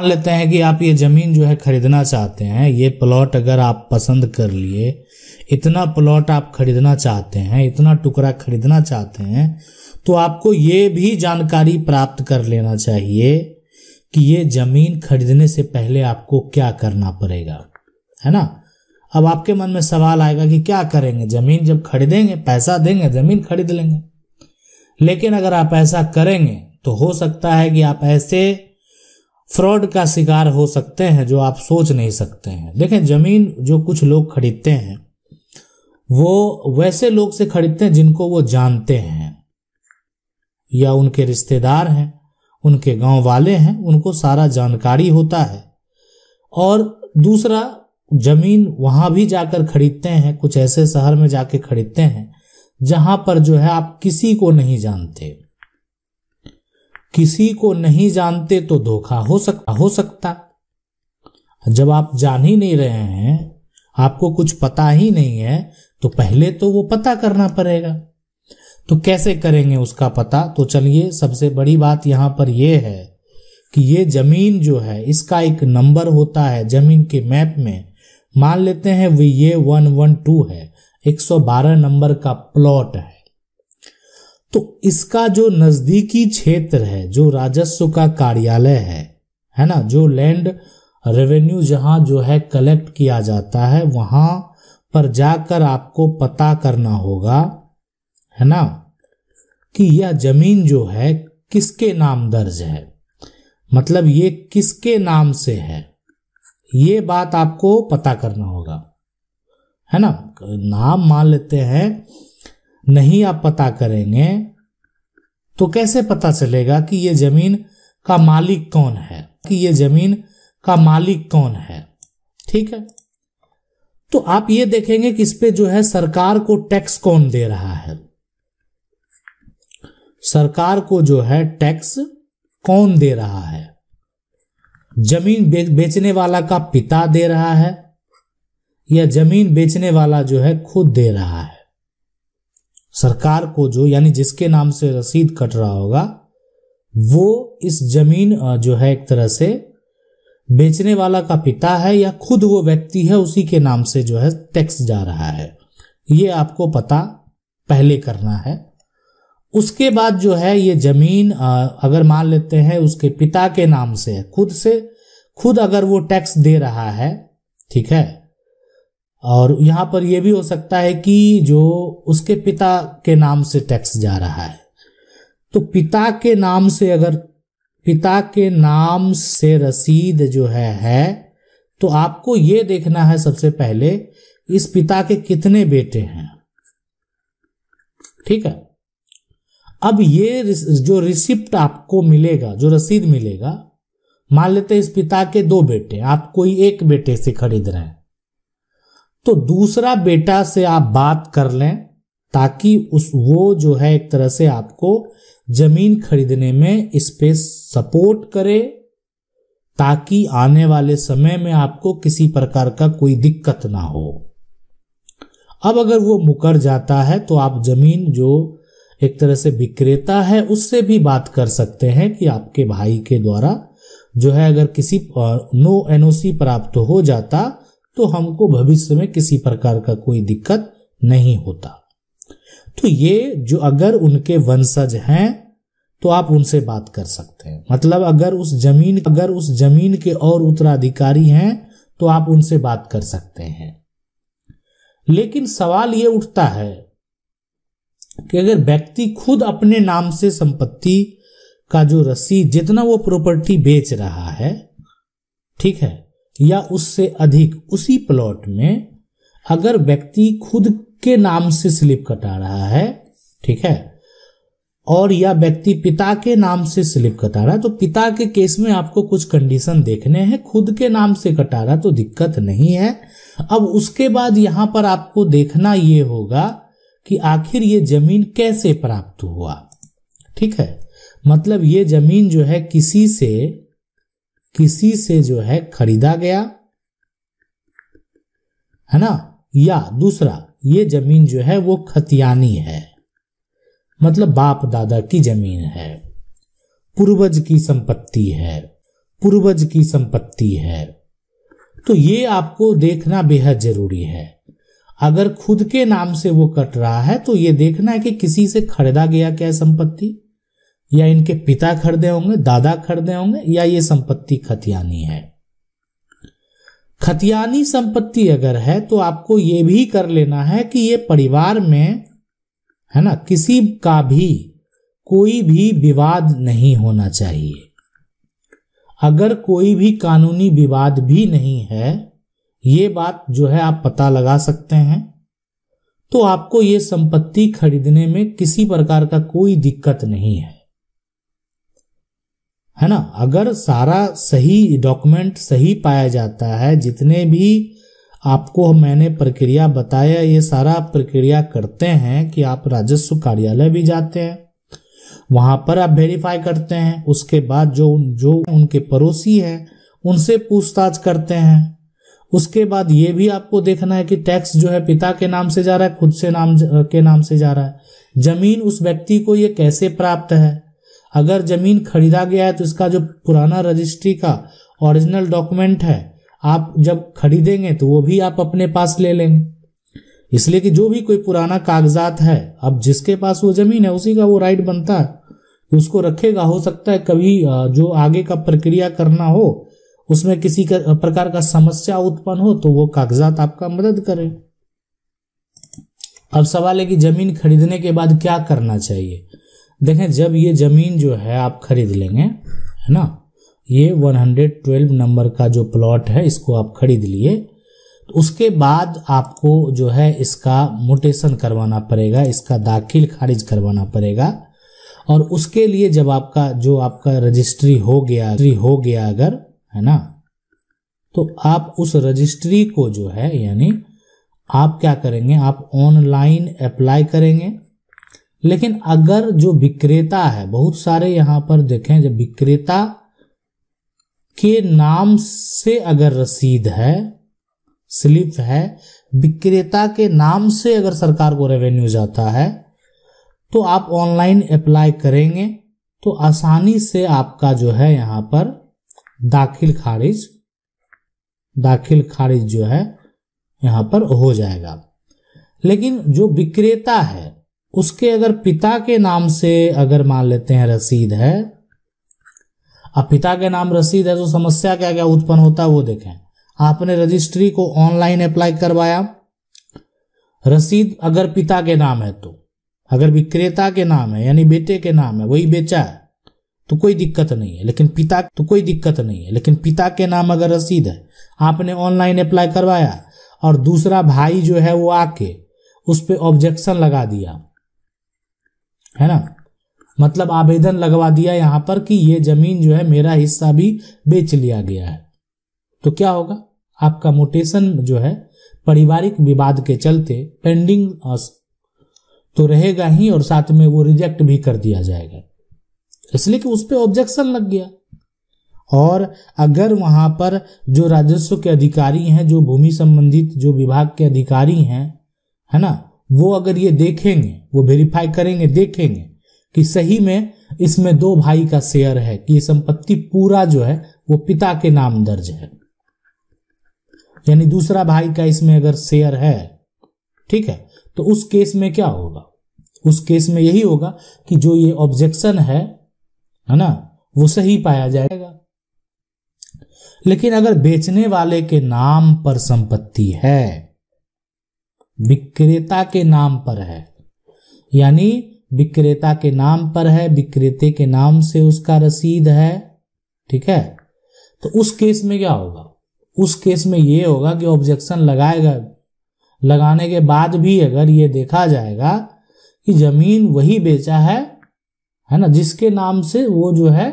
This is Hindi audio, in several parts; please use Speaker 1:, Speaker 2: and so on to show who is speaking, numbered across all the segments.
Speaker 1: मान लेते हैं कि आप ये ज़मीन जो है ख़रीदना चाहते हैं ये प्लॉट अगर आप पसंद कर लिए इतना प्लॉट आप खरीदना चाहते हैं इतना टुकड़ा खरीदना चाहते हैं तो आपको ये भी जानकारी प्राप्त कर लेना चाहिए कि ये ज़मीन खरीदने से पहले आपको क्या करना पड़ेगा है ना अब आपके मन में सवाल आएगा कि क्या करेंगे ज़मीन जब खरीदेंगे पैसा देंगे ज़मीन खरीद लेंगे लेकिन अगर आप ऐसा करेंगे तो हो सकता है कि आप ऐसे फ्रॉड का शिकार हो सकते हैं जो आप सोच नहीं सकते हैं देखें जमीन जो कुछ लोग खरीदते हैं वो वैसे लोग से खरीदते हैं जिनको वो जानते हैं या उनके रिश्तेदार हैं उनके गांव वाले हैं उनको सारा जानकारी होता है और दूसरा जमीन वहां भी जाकर खरीदते हैं कुछ ऐसे शहर में जाके खरीदते हैं जहां पर जो है आप किसी को नहीं जानते किसी को नहीं जानते तो धोखा हो सकता हो सकता जब आप जान ही नहीं रहे हैं आपको कुछ पता ही नहीं है तो पहले तो वो पता करना पड़ेगा तो कैसे करेंगे उसका पता तो चलिए सबसे बड़ी बात यहां पर यह है कि ये जमीन जो है इसका एक नंबर होता है जमीन के मैप में मान लेते हैं वे ये वन वन टू है 112 नंबर का प्लॉट है तो इसका जो नजदीकी क्षेत्र है जो राजस्व का कार्यालय है है ना जो लैंड रेवेन्यू जहां जो है कलेक्ट किया जाता है वहां पर जाकर आपको पता करना होगा है ना कि यह जमीन जो है किसके नाम दर्ज है मतलब ये किसके नाम से है ये बात आपको पता करना होगा है ना नाम मान लेते हैं नहीं आप पता करेंगे तो कैसे पता चलेगा कि ये जमीन का मालिक कौन है कि ये जमीन का मालिक कौन है ठीक है तो आप ये देखेंगे कि इस पे जो है सरकार को टैक्स कौन दे रहा है सरकार को जो है टैक्स कौन दे रहा है जमीन बेचने वाला का पिता दे रहा है या जमीन बेचने वाला जो है खुद दे रहा है सरकार को जो यानी जिसके नाम से रसीद कट रहा होगा वो इस जमीन जो है एक तरह से बेचने वाला का पिता है या खुद वो व्यक्ति है उसी के नाम से जो है टैक्स जा रहा है ये आपको पता पहले करना है उसके बाद जो है ये जमीन अगर मान लेते हैं उसके पिता के नाम से खुद से खुद अगर वो टैक्स दे रहा है ठीक है और यहां पर यह भी हो सकता है कि जो उसके पिता के नाम से टैक्स जा रहा है तो पिता के नाम से अगर पिता के नाम से रसीद जो है है तो आपको ये देखना है सबसे पहले इस पिता के कितने बेटे हैं ठीक है अब ये जो रिसिप्ट आपको मिलेगा जो रसीद मिलेगा मान लेते हैं इस पिता के दो बेटे आप कोई एक बेटे से खरीद रहे हैं तो दूसरा बेटा से आप बात कर लें ताकि उस वो जो है एक तरह से आपको जमीन खरीदने में इस पे सपोर्ट करे ताकि आने वाले समय में आपको किसी प्रकार का कोई दिक्कत ना हो अब अगर वो मुकर जाता है तो आप जमीन जो एक तरह से विक्रेता है उससे भी बात कर सकते हैं कि आपके भाई के द्वारा जो है अगर किसी नो एनओसी प्राप्त हो जाता तो हमको भविष्य में किसी प्रकार का कोई दिक्कत नहीं होता तो ये जो अगर उनके वंशज हैं तो आप उनसे बात कर सकते हैं मतलब अगर उस जमीन अगर उस जमीन के और उत्तराधिकारी हैं तो आप उनसे बात कर सकते हैं लेकिन सवाल यह उठता है कि अगर व्यक्ति खुद अपने नाम से संपत्ति का जो रसीद जितना वो प्रॉपर्टी बेच रहा है ठीक है या उससे अधिक उसी प्लॉट में अगर व्यक्ति खुद के नाम से स्लिप कटा रहा है ठीक है और या व्यक्ति पिता के नाम से स्लिप कटा रहा है तो पिता के केस में आपको कुछ कंडीशन देखने हैं खुद के नाम से कटा रहा तो दिक्कत नहीं है अब उसके बाद यहां पर आपको देखना ये होगा कि आखिर ये जमीन कैसे प्राप्त हुआ ठीक है मतलब ये जमीन जो है किसी से किसी से जो है खरीदा गया है ना या दूसरा ये जमीन जो है वो खतियानी है मतलब बाप दादा की जमीन है पूर्वज की संपत्ति है पूर्वज की संपत्ति है तो ये आपको देखना बेहद जरूरी है अगर खुद के नाम से वो कट रहा है तो ये देखना है कि किसी से खरीदा गया क्या संपत्ति या इनके पिता खरीदे होंगे दादा खरीदे होंगे या ये संपत्ति खतियानी है खतियानी संपत्ति अगर है तो आपको ये भी कर लेना है कि ये परिवार में है ना किसी का भी कोई भी विवाद नहीं होना चाहिए अगर कोई भी कानूनी विवाद भी नहीं है ये बात जो है आप पता लगा सकते हैं तो आपको ये संपत्ति खरीदने में किसी प्रकार का कोई दिक्कत नहीं है है ना अगर सारा सही डॉक्यूमेंट सही पाया जाता है जितने भी आपको मैंने प्रक्रिया बताया ये सारा प्रक्रिया करते हैं कि आप राजस्व कार्यालय भी जाते हैं वहां पर आप वेरीफाई करते हैं उसके बाद जो जो उनके पड़ोसी है उनसे पूछताछ करते हैं उसके बाद ये भी आपको देखना है कि टैक्स जो है पिता के नाम से जा रहा है खुद से नाम के नाम से जा रहा है जमीन उस व्यक्ति को ये कैसे प्राप्त है अगर जमीन खरीदा गया है तो इसका जो पुराना रजिस्ट्री का ओरिजिनल डॉक्यूमेंट है आप जब खरीदेंगे तो वो भी आप अपने पास ले लेंगे इसलिए कि जो भी कोई पुराना कागजात है अब जिसके पास वो जमीन है उसी का वो राइट बनता है तो उसको रखेगा हो सकता है कभी जो आगे का प्रक्रिया करना हो उसमें किसी का प्रकार का समस्या उत्पन्न हो तो वो कागजात आपका मदद करे अब सवाल है कि जमीन खरीदने के बाद क्या करना चाहिए देखें जब ये ज़मीन जो है आप खरीद लेंगे है ना ये 112 नंबर का जो प्लॉट है इसको आप खरीद लिए तो उसके बाद आपको जो है इसका मोटेशन करवाना पड़ेगा इसका दाखिल खारिज करवाना पड़ेगा और उसके लिए जब आपका जो आपका रजिस्ट्री हो गया हो गया अगर है ना तो आप उस रजिस्ट्री को जो है यानी आप क्या करेंगे आप ऑनलाइन अप्लाई करेंगे लेकिन अगर जो विक्रेता है बहुत सारे यहां पर देखें जब विक्रेता के नाम से अगर रसीद है स्लिप है विक्रेता के नाम से अगर सरकार को रेवेन्यू जाता है तो आप ऑनलाइन अप्लाई करेंगे तो आसानी से आपका जो है यहां पर दाखिल खारिज दाखिल खारिज जो है यहां पर हो जाएगा लेकिन जो विक्रेता है उसके अगर पिता के नाम से अगर मान लेते हैं रसीद है अब पिता के नाम रसीद है तो समस्या क्या क्या उत्पन्न होता है वो देखें आपने रजिस्ट्री को ऑनलाइन अप्लाई करवाया रसीद अगर पिता के नाम है तो अगर विक्रेता के नाम है यानी बेटे के नाम है वही बेचा है तो कोई दिक्कत नहीं है लेकिन पिता तो कोई दिक्कत नहीं है लेकिन पिता के नाम अगर रसीद है आपने ऑनलाइन अप्लाई करवाया और दूसरा भाई जो है वो आके उस पर ऑब्जेक्शन लगा दिया है ना मतलब आवेदन लगवा दिया यहां पर कि ये जमीन जो है मेरा हिस्सा भी बेच लिया गया है तो क्या होगा आपका मोटेशन जो है पारिवारिक विवाद के चलते पेंडिंग तो रहेगा ही और साथ में वो रिजेक्ट भी कर दिया जाएगा इसलिए कि उस पर ऑब्जेक्शन लग गया और अगर वहां पर जो राजस्व के अधिकारी हैं जो भूमि संबंधित जो विभाग के अधिकारी हैं है ना वो अगर ये देखेंगे वो वेरीफाई करेंगे देखेंगे कि सही में इसमें दो भाई का शेयर है कि ये संपत्ति पूरा जो है वो पिता के नाम दर्ज है यानी दूसरा भाई का इसमें अगर शेयर है ठीक है तो उस केस में क्या होगा उस केस में यही होगा कि जो ये ऑब्जेक्शन है है ना वो सही पाया जाएगा लेकिन अगर बेचने वाले के नाम पर संपत्ति है विक्रेता के नाम पर है यानी विक्रेता के नाम पर है विक्रेते के नाम से उसका रसीद है ठीक है तो उस केस में क्या होगा उस केस में ये होगा कि ऑब्जेक्शन लगाएगा लगाने के बाद भी अगर ये देखा जाएगा कि जमीन वही बेचा है है ना जिसके नाम से वो जो है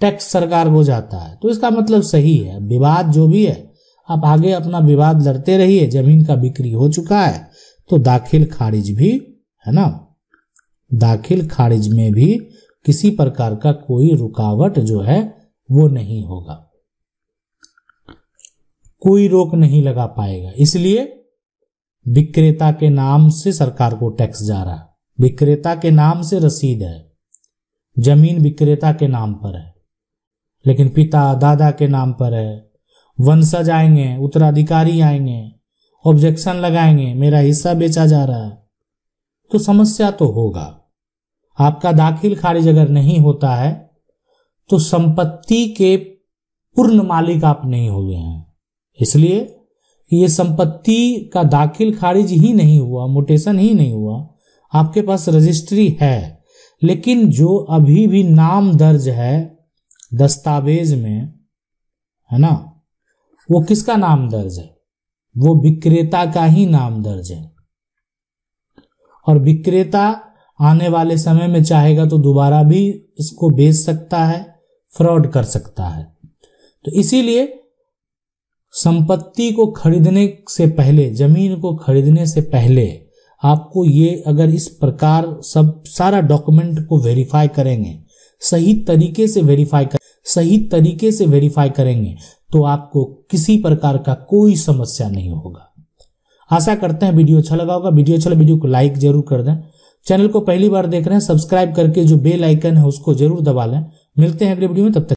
Speaker 1: टैक्स सरकार को जाता है तो इसका मतलब सही है विवाद जो भी है आप आगे अपना विवाद लड़ते रहिए जमीन का बिक्री हो चुका है तो दाखिल खारिज भी है ना दाखिल खारिज में भी किसी प्रकार का कोई रुकावट जो है वो नहीं होगा कोई रोक नहीं लगा पाएगा इसलिए विक्रेता के नाम से सरकार को टैक्स जा रहा है विक्रेता के नाम से रसीद है जमीन विक्रेता के नाम पर है लेकिन पिता दादा के नाम पर है वंशज आएंगे उत्तराधिकारी आएंगे ऑब्जेक्शन लगाएंगे मेरा हिस्सा बेचा जा रहा है तो समस्या तो होगा आपका दाखिल खारिज अगर नहीं होता है तो संपत्ति के पूर्ण मालिक आप नहीं हुए हैं इसलिए ये संपत्ति का दाखिल खारिज ही नहीं हुआ मोटेशन ही नहीं हुआ आपके पास रजिस्ट्री है लेकिन जो अभी भी नाम दर्ज है दस्तावेज में है ना वो किसका नाम दर्ज है वो विक्रेता का ही नाम दर्ज है और विक्रेता आने वाले समय में चाहेगा तो दोबारा भी इसको बेच सकता है फ्रॉड कर सकता है तो इसीलिए संपत्ति को खरीदने से पहले जमीन को खरीदने से पहले आपको ये अगर इस प्रकार सब सारा डॉक्यूमेंट को वेरीफाई करेंगे सही तरीके से वेरीफाई कर सही तरीके से वेरीफाई करेंगे तो आपको किसी प्रकार का कोई समस्या नहीं होगा आशा करते हैं वीडियो अच्छा लगा होगा वीडियो अच्छा वीडियो को लाइक जरूर कर दें चैनल को पहली बार देख रहे हैं सब्सक्राइब करके जो बेल आइकन है उसको जरूर दबा लें मिलते हैं अगले वीडियो में तब तक